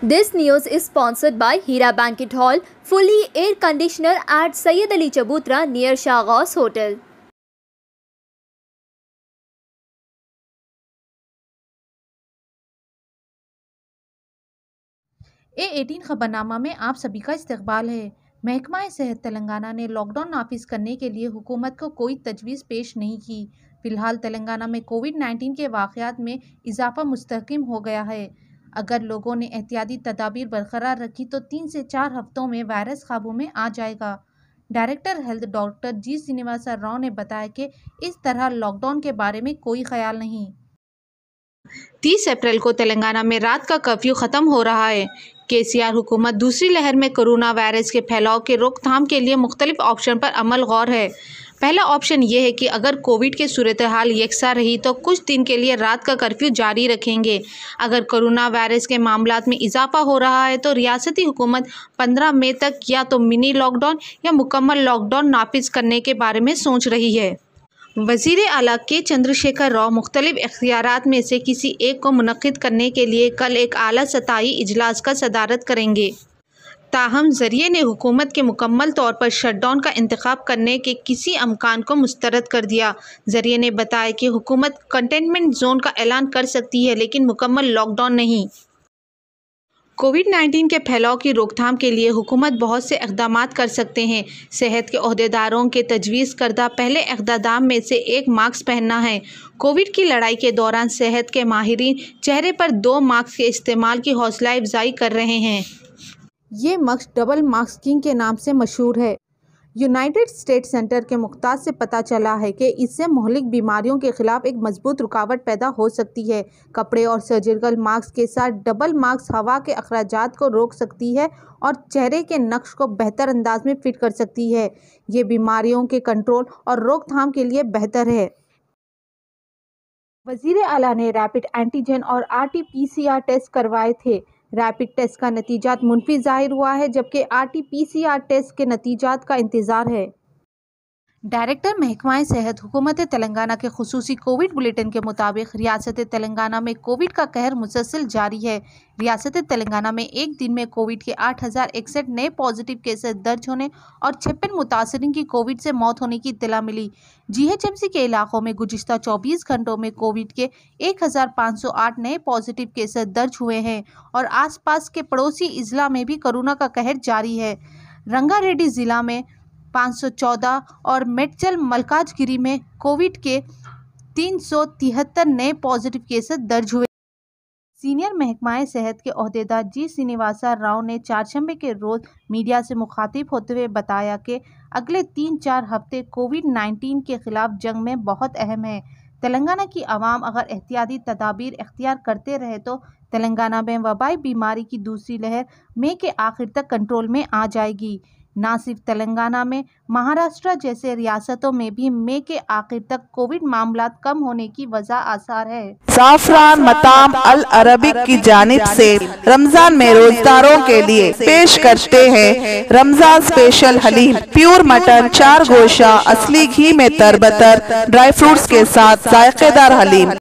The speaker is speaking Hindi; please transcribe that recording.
This news is sponsored by Hira Banquet Hall, fully air conditioner at Sayyid Ali Chabutra near Shah Hotel. A eighteen खबरनामा में आप सभी का इस्तेबाल है महकमा सेहत तेलंगाना ने लॉकडाउन नाफिज करने के लिए हुकूमत को कोई तजवीज़ पेश नहीं की फ़िलहाल तेलंगाना में कोविड 19 के वाक़ात में इजाफा मुस्तकम हो गया है अगर लोगों ने एहतियाती तदाबीर बरकरार रखी तो तीन से चार हफ्तों में वायरस काबू में आ जाएगा director health doctor G Srinivasa Rao ने बताया कि इस तरह लॉकडाउन के बारे में कोई ख्याल नहीं तीस अप्रैल को तेलंगाना में रात का कर्फ्यू खत्म हो रहा है केसीआर हुकूमत दूसरी लहर में कोरोना वायरस के फैलाव के रोकथाम के लिए मुख्तलिफ ऑप्शन पर अमल गौर है पहला ऑप्शन ये है कि अगर कोविड के सूरत हाल यकसा रही तो कुछ दिन के लिए रात का कर्फ्यू जारी रखेंगे अगर कोरोना वायरस के मामला में इजाफा हो रहा है तो रियासती हुकूमत 15 मई तक या तो मिनी लॉकडाउन या मुकम्मल लॉकडाउन नाफिज करने के बारे में सोच रही है वजीर अला के चंद्रशेखर राव मुख्तलिफ अख्तियार में से किसी एक को मनद करने के लिए कल एक अली सतही इजलास का सदारत करेंगे ताहम जरिए ने हुकूमत के मुकम्मल तौर पर शटडाउन का इंतखब करने के किसी अमकान को मुस्तरद कर दिया जरिए ने बताया कि हुकूमत कंटेनमेंट जोन का ऐलान कर सकती है लेकिन मुकम्मल लॉकडाउन नहीं कोविड 19 के फैलाव की रोकथाम के लिए हुकूमत बहुत से इकदाम कर सकते हैं सेहत के अहदेदारों के तजवीज़ करदा पहले इकदाम में से एक मास्क पहनना है कोविड की लड़ाई के दौरान सेहत के माहरीन चेहरे पर दो मास्क के इस्तेमाल की हौसला अफजाई कर रहे हैं ये मक्स डबल मास्किंग के नाम से मशहूर है यूनाइटेड स्टेट सेंटर के मुख्ताज से पता चला है कि इससे मौलिक बीमारियों के खिलाफ एक मजबूत रुकावट पैदा हो सकती है कपड़े और सर्जिकल मास्क के साथ डबल मास्क हवा के अखराज को रोक सकती है और चेहरे के नक्श को बेहतर अंदाज में फिट कर सकती है ये बीमारियों के कंट्रोल और रोकथाम के लिए बेहतर है वजीर अला ने रैपिड एंटीजन और R T P C R test करवाए थे रैपिड टेस्ट का नतीजा मुनफी जाहिर हुआ है जबकि आरटीपीसीआर टेस्ट के नतीजात का इंतजार है डायरेक्टर महकमाए सेहत हुकूमत तेलंगाना के खसूसी कोविड बुलेटिन के मुताबिक रियासत तेलंगाना में कोविड का कहर मुसलसिल जारी है रियासत तेलंगाना में एक दिन में कोविड के आठ हज़ार इकसठ नए पॉजिटिव केसेस दर्ज होने और छप्पन मुतासरी की कोविड से मौत होने की इतला मिली जीएचएमसी के इलाकों में गुजशत चौबीस घंटों में कोविड के एक हज़ार पाँच सौ आठ नए पॉजिटिव केसेस दर्ज हुए हैं और आसपास के पड़ोसी अजला में भी कोरोना का कहर जारी है रंगारेड्डी ज़िला में 514 और मेटचल मलकाजगिरी में कोविड के तीन नए पॉजिटिव केसेस दर्ज हुए सीनियर महकमाए सेहत के अहदेदार जी श्रीनिवासा राव ने चारशंबे के रोज़ मीडिया से मुखातिब होते हुए बताया कि अगले तीन चार हफ्ते कोविड 19 के खिलाफ जंग में बहुत अहम है तेलंगाना की आवाम अगर एहतियाती तदाबीर अख्तियार करते रहे तो तेलंगाना में वबाई बीमारी की दूसरी लहर मई के आखिर तक कंट्रोल में आ जाएगी ना सिर्फ तेलंगाना में महाराष्ट्र जैसे रियासतों में भी मई के आखिर तक कोविड मामला कम होने की वजह आसार है साफरान मताम अल अरबिक की जानब से रमजान में रोजदारों के लिए पेश करते हैं Ramzan special haleem pure mutton चार गोशा असली घी में तरबतर ड्राई फ्रूट्स के साथ जायकेदार हलीम